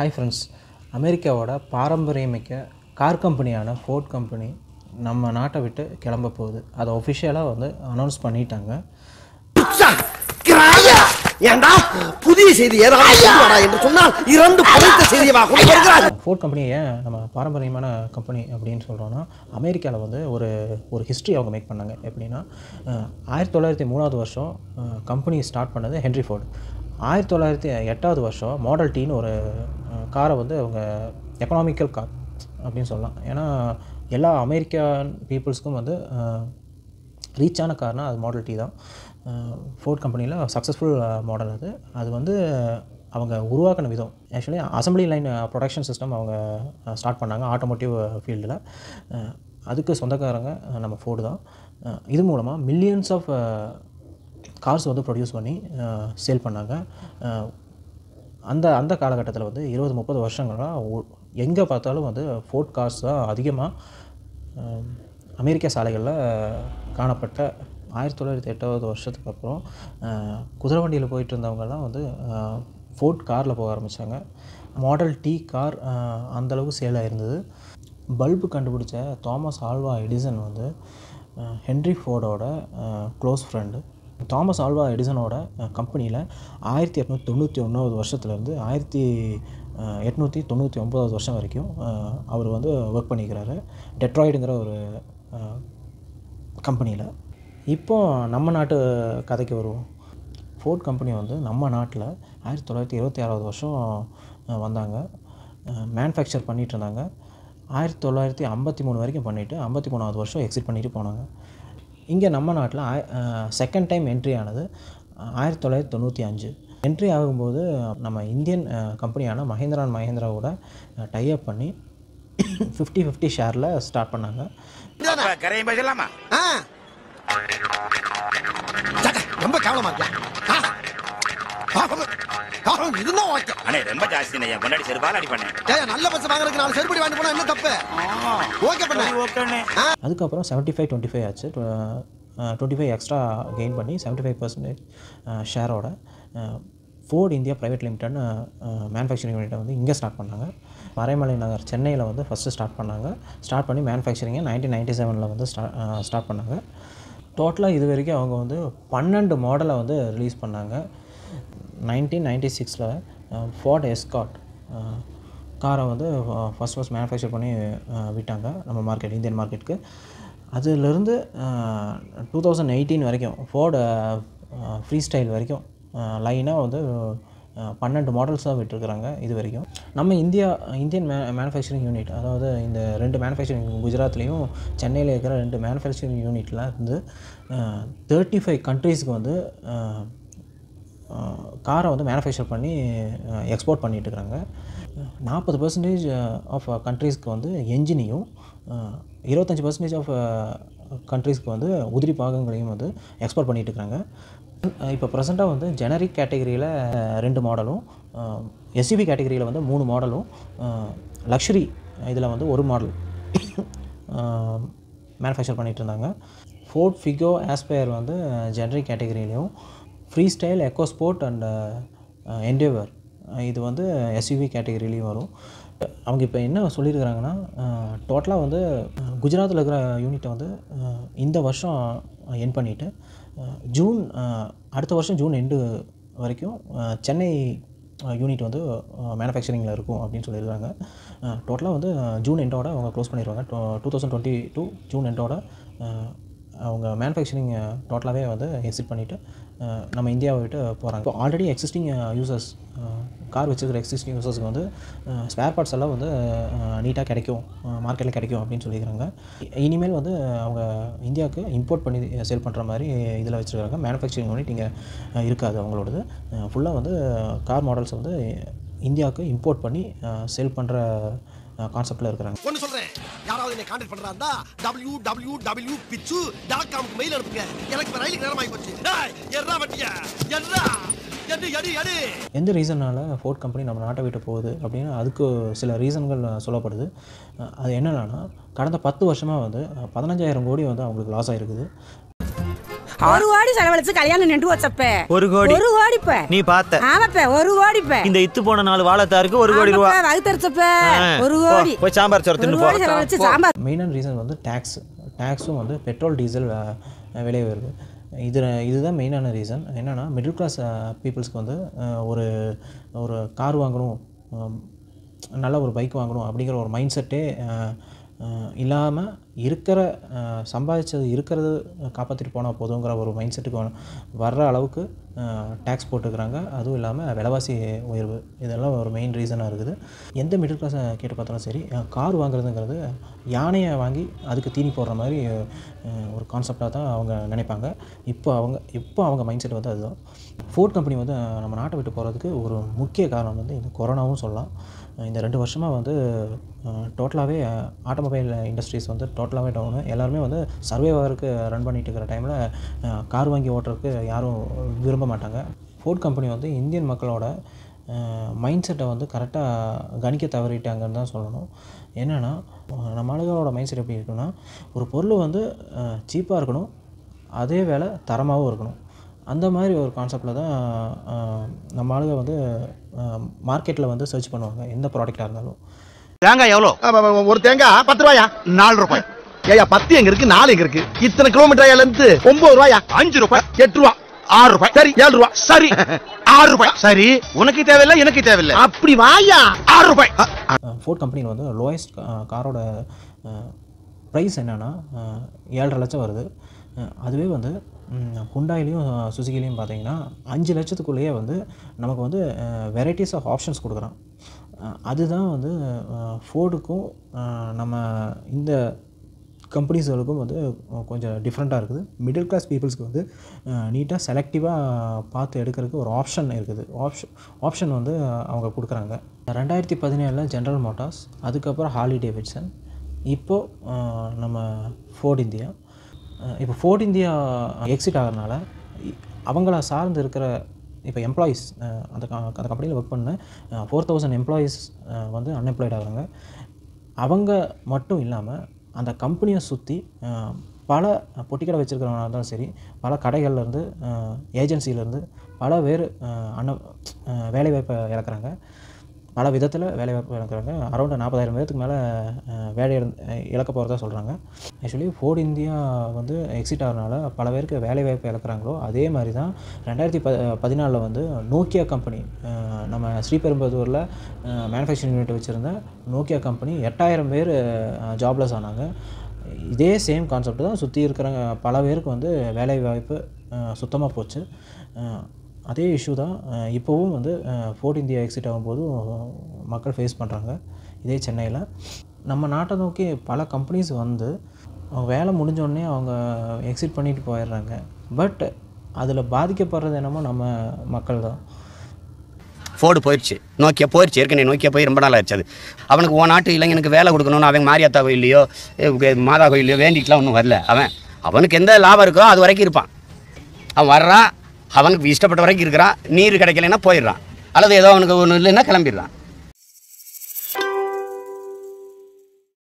hi friends அமெரிக்காவோட பாரம்பரியமிக்க car கம்பெனியான fort company நம்ம நாட்டை விட்டு கிளம்ப போகுது அதை ஒஃபிஷியலாக வந்து அனௌன்ஸ் பண்ணிட்டாங்க ஏண்டா புதிய செய்தி ஏதாவது என்று சொன்னால் இரண்டு செய்தியாக ஃபோர்ட் கம்பெனி ஏன் நம்ம பாரம்பரியமான கம்பெனி அப்படின்னு சொல்கிறோன்னா அமெரிக்காவில் வந்து ஒரு ஒரு ஹிஸ்ட்ரி அவங்க மேக் பண்ணாங்க எப்படின்னா ஆயிரத்தி தொள்ளாயிரத்தி மூணாவது வருஷம் கம்பெனி ஸ்டார்ட் பண்ணது ஹென்ரி ஃபோர்ட் ஆயிரத்தி தொள்ளாயிரத்தி எட்டாவது வருஷம் மாடல் டீன்னு ஒரு காரை வந்து அவங்க எக்கனாமிக்கல் கார் அப்படின்னு சொல்லலாம் ஏன்னா எல்லா அமெரிக்கன் பீப்புள்ஸ்க்கும் வந்து ரீச்சான கார்னால் அது மாடல் டி தான் ஃபோர்ட் கம்பெனியில் சக்ஸஸ்ஃபுல் மாடல் அது அது வந்து அவங்க உருவாக்கின விதம் actually assembly line production system அவங்க ஸ்டார்ட் பண்ணாங்க ஆட்டோமோட்டிவ் ஃபீல்டில் அதுக்கு சொந்தக்காரங்க நம்ம ஃபோர்டு தான் இது மூலமாக மில்லியன்ஸ் ஆஃப் கார்ஸ் வந்து ப்ரொடியூஸ் பண்ணி சேல் பண்ணாங்க அந்த அந்த காலகட்டத்தில் வந்து இருபது முப்பது வருஷங்களாக எங்கே பார்த்தாலும் வந்து ஃபோர்ட் கார்ஸ் தான் அதிகமாக அமெரிக்க சாலைகளில் காணப்பட்ட ஆயிரத்தி தொள்ளாயிரத்தி எட்டாவது வருஷத்துக்கு அப்புறம் குதிரை வண்டியில் போயிட்டு இருந்தவங்கெல்லாம் வந்து ஃபோர்ட் காரில் போக ஆரம்பித்தாங்க மாடல் டி கார் அந்தளவுக்கு சேலாக இருந்தது பல்பு கண்டுபிடிச்ச தாமஸ் ஆல்வா எடிசன் வந்து ஹென்ரி ஃபோர்டோட க்ளோஸ் ஃப்ரெண்டு தாமஸ் ஆல்வா எடிசனோட கம்பெனியில் ஆயிரத்தி எட்நூற்றி தொண்ணூற்றி ஒன்றாவது வருஷத்துலேருந்து ஆயிரத்தி எட்நூற்றி தொண்ணூற்றி ஒம்பதாவது வருஷம் வரைக்கும் அவர் வந்து ஒர்க் பண்ணிக்கிறாரு டெட்ராய்டுங்கிற ஒரு கம்பெனியில் இப்போ நம்ம நாட்டு கதைக்கு வருவோம் ஃபோர்ட் கம்பெனி வந்து நம்ம நாட்டில் ஆயிரத்தி தொள்ளாயிரத்தி இருபத்தி ஆறாவது வருஷம் வந்தாங்க மேனுஃபேக்சர் பண்ணிகிட்டு இருந்தாங்க ஆயிரத்தி தொள்ளாயிரத்தி ஐம்பத்தி மூணு வரைக்கும் பண்ணிவிட்டு ஐம்பத்தி மூணாவது வருஷம் எக்ஸிட் பண்ணிவிட்டு போனாங்க இங்கே நம்ம நாட்டில் செகண்ட் டைம் என்ட்ரி ஆனது ஆயிரத்தி தொள்ளாயிரத்தி தொண்ணூற்றி அஞ்சு என்ட்ரி ஆகும்போது நம்ம இந்தியன் கம்பெனியான மஹேந்திரா அண்ட் மஹேந்திராவோட டைஅப் பண்ணி ஃபிஃப்டி ஃபிஃப்டி ஷேரில் ஸ்டார்ட் பண்ணாங்க ரொம்ப அதுக்கப்புறம் செவன்ட்டி ஃபைவ் டுவெண்ட்டி ஃபைவ் ஆச்சு டுவெண்ட்டி ஃபைவ் எக்ஸ்ட்ரா கெயின் பண்ணி செவன்ட்டி ஃபைவ் பர்சன்டேஜ் ஷேரோட ஃபோர்டு இந்தியா ப்ரைவேட் லிமிடெட்னு மேனுஃபேக்சரிங் யூனிட்டை வந்து இங்கே ஸ்டார்ட் பண்ணாங்க மறைமலை நகர் சென்னையில் வந்து ஃபஸ்ட்டு ஸ்டார்ட் பண்ணாங்க ஸ்டார்ட் பண்ணி மேனுஃபேக்சரிங்கை நைன்டீன் நைன்ட்டி செவனில் வந்து ஸ்டார்ட் ஸ்டார்ட் பண்ணாங்க டோட்டலாக இது வரைக்கும் அவங்க வந்து பன்னெண்டு மாடலை வந்து ரிலீஸ் பண்ணாங்க நைன்டீன் நைன்டி சிக்ஸில் ஃபார்ட் எஸ்காட் காரை வந்து ஃபஸ்ட் ஃபஸ்ட் மேனுஃபேக்சர் பண்ணி விட்டாங்க நம்ம மார்க்கெட் இந்தியன் மார்க்கெட்டுக்கு அதுலேருந்து டூ தௌசண்ட் எயிட்டீன் வரைக்கும் ஃபோர்டு ஃப்ரீ ஸ்டைல் வரைக்கும் லைனாக வந்து பன்னெண்டு மாடல்ஸ் தான் விட்டுருக்குறாங்க இது வரைக்கும் நம்ம இந்தியா இந்தியன் மே மேனுஃபேக்சரிங் யூனிட் அதாவது இந்த ரெண்டு மேனுஃபேக்சரிங் குஜராத்லேயும் சென்னையில் இருக்கிற ரெண்டு மேனுஃபேக்சரிங் யூனிட்டில் இருந்து தேர்ட்டி ஃபைவ் கண்ட்ரீஸ்க்கு வந்து காரை வந்து மேனுஃபேக்சர் பண்ணி எக்ஸ்போர்ட் இருக்கிறாங்க நாற்பது பர்சன்டேஜ் ஆஃப் கண்ட்ரீஸ்க்கு வந்து என்ஜினையும் இருபத்தஞ்சி பர்சன்டேஜ் ஆஃப் கண்ட்ரீஸ்க்கு வந்து உதிரி பாகங்களையும் வந்து எக்ஸ்போர்ட் இருக்கிறாங்க இப்போ ப்ரெசெண்ட்டாக வந்து ஜெனரிக் கேட்டகரியில் ரெண்டு மாடலும் எஸ்யூபி கேட்டகரியில் வந்து மூணு மாடலும் லக்ஷரி இதில் வந்து ஒரு மாடல் மேனுஃபேக்சர் பண்ணிகிட்டு இருந்தாங்க ஃபோர்ட் ஃபிகோ ஆஸ்பயர் வந்து ஜெனரிக் கேட்டகரியிலையும் Freestyle EcoSport and Endeavour இது வந்து எஸ்யூவி கேட்டகரியிலையும் வரும் அவங்க இப்போ என்ன சொல்லியிருக்கிறாங்கன்னா டோட்டலாக uh, வந்து uh, குஜராத்தில் இருக்கிற யூனிட்டை வந்து uh, இந்த வருஷம் என் பண்ணிவிட்டு ஜூன் அடுத்த வருஷம் ஜூன் எண்டு வரைக்கும் சென்னை யூனிட் வந்து மேனுஃபேக்சரிங்கில் இருக்கும் அப்படின்னு சொல்லியிருக்காங்க டோட்டலாக வந்து ஜூன் எண்டோட அவங்க க்ளோஸ் பண்ணிடுவாங்க two thousand twenty two June எண்டோட அவங்க மேனுஃபேக்சரிங் டோட்டலாகவே வந்து எக்ஸிட் பண்ணிவிட்டு நம்ம இந்தியாவை விட்டு போகிறாங்க இப்போ ஆல்ரெடி எக்ஸிஸ்டிங் யூசர்ஸ் கார் வச்சுருக்கிற எக்ஸிஸ்டிங் யூசர்ஸ்க்கு வந்து ஸ்பேர் பார்ட்ஸ் எல்லாம் வந்து நீட்டாக கிடைக்கும் மார்க்கெட்டில் கிடைக்கும் அப்படின்னு சொல்லியிருக்காங்க இனிமேல் வந்து அவங்க இந்தியாவுக்கு இம்போர்ட் பண்ணி சேல் பண்ணுற மாதிரி இதில் வச்சுருக்காங்க மேனுஃபேக்சரிங் யூனிட் இங்கே இருக்காது அவங்களோடது ஃபுல்லாக வந்து கார் மாடல்ஸ் வந்து இந்தியாவுக்கு இம்போர்ட் பண்ணி சேல் பண்ணுற கான்செப்ட்ல இருக்கிறாங்க ஒன்று சொல்கிறேன் யாராவது என்னை கான்டெக்ட் பண்ணுறாருந்தா டபிள்யூ டபிள்யூ டபிள்யூ பிச்சு டாட் காமுக்கு மெயில் அனுப்புங்க எனக்கு இப்போ ரயிலுக்கு நேரம் ஆகி போச்சு எர்ரா வட்டியா எர்ரா எந்த ரீசனால் ஃபோர்ட் கம்பெனி நம்ம நாட்டை விட்டு போகுது அப்படின்னு அதுக்கு சில ரீசன்கள் சொல்லப்படுது அது என்னென்னா கடந்த பத்து வருஷமாக வந்து பதினஞ்சாயிரம் கோடி வந்து அவங்களுக்கு லாஸ் ஆகிருக்குது ஒரு கோடி செலவழிச்சு கல்யாணம் நின்று வச்சப்ப ஒரு கோடி ஒரு கோடி இப்ப நீ பார்த்த ஆமாப்ப ஒரு கோடி இப்ப இந்த இத்து போன நாலு வாழத்தாருக்கு ஒரு கோடி ரூபாய் வகுத்தரிச்சப்ப ஒரு கோடி போய் சாம்பார் சோறு தின்னு போ சாம்பார் மெயினான ரீசன் வந்து டாக்ஸ் டாக்ஸும் வந்து பெட்ரோல் டீசல் விலை உயர்வு இது இதுதான் மெயினான ரீசன் என்னென்னா மிடில் கிளாஸ் பீப்புள்ஸ்க்கு வந்து ஒரு ஒரு கார் வாங்கணும் நல்ல ஒரு பைக் வாங்கணும் அப்படிங்கிற ஒரு மைண்ட் செட்டே இல்லாமல் இருக்கிற சம்பாதிச்சது இருக்கிறது காப்பாற்றிட்டு போனால் போதுங்கிற ஒரு மைண்ட் செட்டுக்கு வர்ற அளவுக்கு டேக்ஸ் போட்டுக்கிறாங்க அதுவும் இல்லாமல் விலைவாசி உயர்வு இதெல்லாம் ஒரு மெயின் ரீசனாக இருக்குது எந்த மிடில் கிளாஸை கேட்டு பார்த்தாலும் சரி கார் வாங்குறதுங்கிறது யானையை வாங்கி அதுக்கு தீனி போடுற மாதிரி ஒரு கான்செப்டாக தான் அவங்க நினைப்பாங்க இப்போ அவங்க இப்போ அவங்க மைண்ட் செட் வந்து அதுதான் ஃபோர்ட் கம்பெனி வந்து நம்ம நாட்டை விட்டு போகிறதுக்கு ஒரு முக்கிய காரணம் வந்து இந்த கொரோனாவும் சொல்லலாம் இந்த ரெண்டு வருஷமாக வந்து டோட்டலாகவே ஆட்டோமொபைல் இண்டஸ்ட்ரீஸ் வந்து டோட்டலாகவே டவுனு எல்லாருமே வந்து சர்வேவருக்கு ரன் பண்ணிகிட்டு இருக்கிற டைமில் கார் வாங்கி ஓட்டுறதுக்கு யாரும் விரும்ப மாட்டாங்க ஃபோர்ட் கம்பெனி வந்து இந்தியன் மக்களோட மைண்ட் செட்டை வந்து கரெக்டாக கணிக்க தவறிட்டாங்கன்னு தான் சொல்லணும் என்னென்னா நம்ம ஆளுகளோட மைண்ட் செட் எப்படி இருக்குன்னா ஒரு பொருள் வந்து சீப்பாக இருக்கணும் அதே வேலை தரமாகவும் இருக்கணும் அந்த மாதிரி ஒரு கான்செப்டில் தான் நம்ம ஆளுங்க வந்து மார்க்கெட்டில் வந்து சர்ச் பண்ணுவாங்க எந்த ப்ராடக்டாக இருந்தாலும் தேங்காய் எவ்வளோ ஒரு தேங்காய் பத்து ரூபாயா நாலு ரூபாய் ஏயா பத்து எங்க இருக்கு நாலு எங்க இருக்கு இத்தனை கிலோமீட்டர் லென்த்து ஒன்பது ரூபாயா அஞ்சு ரூபாய் எட்டு ரூபா ஆறு ரூபாய் சரி ஏழு ரூபாய் சரி ஆறு ரூபாய் சரி உனக்கு தேவையில்லை எனக்கு தேவையில்லை அப்படி வாயா ஆறு ரூபாய் ஃபோர்ட் கம்பெனியில் வந்து லோயஸ்ட் காரோட ப்ரைஸ் என்னென்னா ஏழரை லட்சம் வருது அதுவே வந்து ஹுண்டாயிலையும் சுசுகிலையும் பார்த்தீங்கன்னா அஞ்சு லட்சத்துக்குள்ளேயே வந்து நமக்கு வந்து வெரைட்டிஸ் ஆஃப் ஆப்ஷன்ஸ் கொடுக்குறான் அதுதான் வந்து ஃபோர்டுக்கும் நம்ம இந்த கம்பெனிஸ்களுக்கும் வந்து கொஞ்சம் டிஃப்ரெண்ட்டாக இருக்குது மிடில் கிளாஸ் பீப்புள்ஸ்க்கு வந்து நீட்டாக செலக்டிவாக பார்த்து எடுக்கிறதுக்கு ஒரு ஆப்ஷன் இருக்குது ஆப்ஷன் ஆப்ஷன் வந்து அவங்க கொடுக்குறாங்க ரெண்டாயிரத்தி பதினேழில் ஜென்ரல் மோட்டார்ஸ் அதுக்கப்புறம் ஹாலி டேவிட்சன் இப்போது நம்ம ஃபோர்ட் இந்தியா இப்போ ஃபோர்ட் இந்தியா எக்ஸிட் ஆகிறனால அவங்கள சார்ந்து இருக்கிற இப்போ எம்ப்ளாயீஸ் அந்த அந்த கம்பெனியில் ஒர்க் பண்ண ஃபோர் தௌசண்ட் எம்ப்ளாயீஸ் வந்து அன்எம்ப்ளாய்ட் ஆகிறாங்க அவங்க மட்டும் இல்லாமல் அந்த கம்பெனியை சுற்றி பல பொட்டிக்கடை வச்சுருக்கிறவங்களாக இருந்தாலும் சரி பல கடைகள்லேருந்து ஏஜென்சிலேருந்து பல பேர் அன்ன வேலைவாய்ப்பை இறக்குறாங்க பல விதத்தில் வேலை வாய்ப்பு இழக்கிறாங்க அரௌண்ட் நாற்பதாயிரம் பேருக்கு மேலே வேலை இழக்க போகிறதா சொல்கிறாங்க ஆக்சுவலி ஃபோர்ட் இந்தியா வந்து எக்ஸிட் ஆகிறனால பல பேருக்கு வேலை வாய்ப்பு இழக்கிறாங்களோ அதே மாதிரி தான் ரெண்டாயிரத்தி ப பதினாலில் வந்து நோக்கியா கம்பெனி நம்ம ஸ்ரீபெரும்புதூரில் மேனுஃபேக்சரிங் யூனிட் வச்சுருந்த நோக்கியா கம்பெனி எட்டாயிரம் பேர் ஜாப்லெஸ் ஆனாங்க இதே சேம் கான்செப்ட் தான் சுற்றி இருக்கிறாங்க பல பேருக்கு வந்து வேலை வாய்ப்பு சுத்தமாக போச்சு அதே இஷ்யூ தான் இப்போவும் வந்து ஃபோர்ட் இந்தியா எக்ஸிட் ஆகும்போது மக்கள் ஃபேஸ் பண்ணுறாங்க இதே சென்னையில் நம்ம நாட்டை நோக்கி பல கம்பெனிஸ் வந்து வேலை முடிஞ்சோடனே அவங்க எக்ஸிட் பண்ணிட்டு போயிடுறாங்க பட் அதில் பாதிக்கப்படுறது என்னமோ நம்ம மக்கள் தான் ஃபோர்டு போயிடுச்சு நோக்கியா போயிடுச்சு ஏற்கனவே நோக்கியா போய் ரொம்ப நாள் ஆச்சு அது அவனுக்கு உன் நாட்டு இளைஞனுக்கு வேலை கொடுக்கணும்னு அவன் மாரியாத்தா கோயிலையோ மாதா கோயிலையோ வேண்டிக்கலாம் ஒன்றும் வரல அவன் அவனுக்கு எந்த லாபம் இருக்கோ அது வரைக்கும் இருப்பான் அவன் வர்றான் அவனுக்கு இஷ்டப்பட்ட வரைக்கும் இருக்கிறான் நீர் கிடைக்கலன்னா போயிடுறான் அல்லது ஏதோ அவனுக்கு ஒன்று இல்லைன்னா கிளம்பிடுறான்